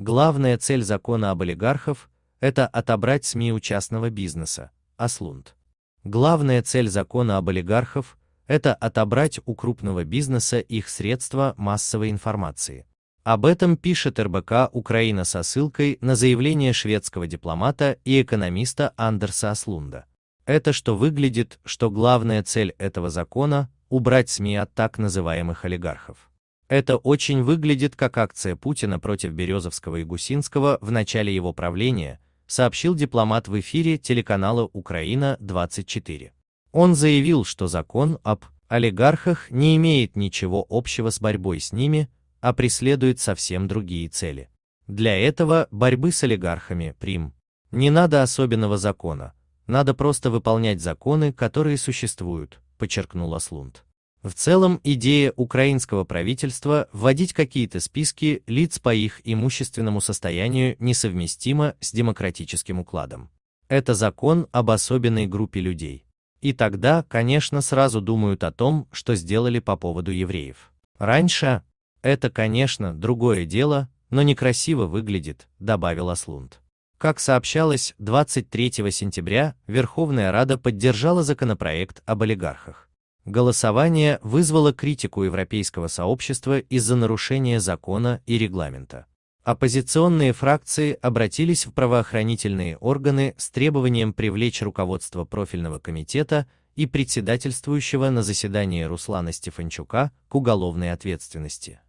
Главная цель закона об олигархов – это отобрать СМИ у частного бизнеса, Аслунд. Главная цель закона об олигархов – это отобрать у крупного бизнеса их средства массовой информации. Об этом пишет РБК Украина со ссылкой на заявление шведского дипломата и экономиста Андерса Аслунда. Это что выглядит, что главная цель этого закона – убрать СМИ от так называемых олигархов. Это очень выглядит как акция Путина против Березовского и Гусинского в начале его правления, сообщил дипломат в эфире телеканала «Украина-24». Он заявил, что закон об олигархах не имеет ничего общего с борьбой с ними, а преследует совсем другие цели. Для этого борьбы с олигархами прим. Не надо особенного закона, надо просто выполнять законы, которые существуют, подчеркнул Аслунд. В целом, идея украинского правительства вводить какие-то списки лиц по их имущественному состоянию несовместима с демократическим укладом. Это закон об особенной группе людей. И тогда, конечно, сразу думают о том, что сделали по поводу евреев. Раньше, это, конечно, другое дело, но некрасиво выглядит, добавил Аслунд. Как сообщалось, 23 сентября Верховная Рада поддержала законопроект об олигархах. Голосование вызвало критику европейского сообщества из-за нарушения закона и регламента. Оппозиционные фракции обратились в правоохранительные органы с требованием привлечь руководство профильного комитета и председательствующего на заседании Руслана Стефанчука к уголовной ответственности.